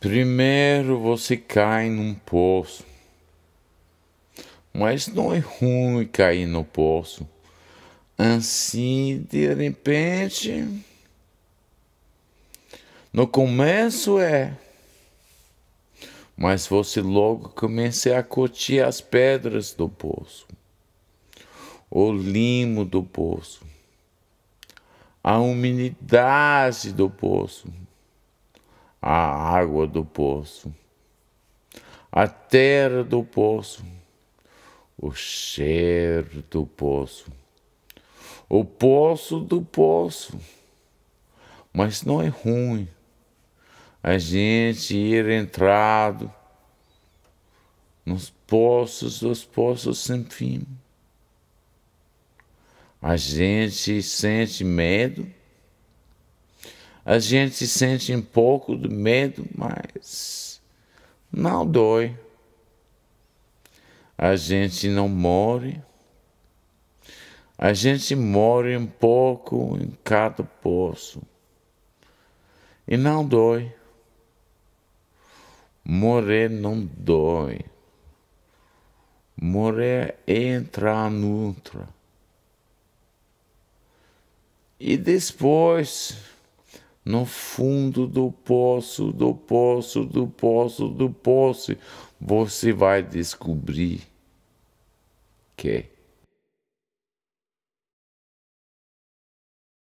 Primeiro você cai num poço. Mas não é ruim cair no poço. Assim, de repente. No começo é. Mas você logo começa a curtir as pedras do poço, o limo do poço, a umidade do poço a água do poço, a terra do poço, o cheiro do poço, o poço do poço. Mas não é ruim a gente ir entrado nos poços dos poços sem fim. A gente sente medo a gente sente um pouco de medo, mas não dói. A gente não morre. A gente morre um pouco em cada poço. E não dói. Morrer não dói. Morrer é entrar noutra. E depois no fundo do poço, do poço, do poço, do poço, você vai descobrir que é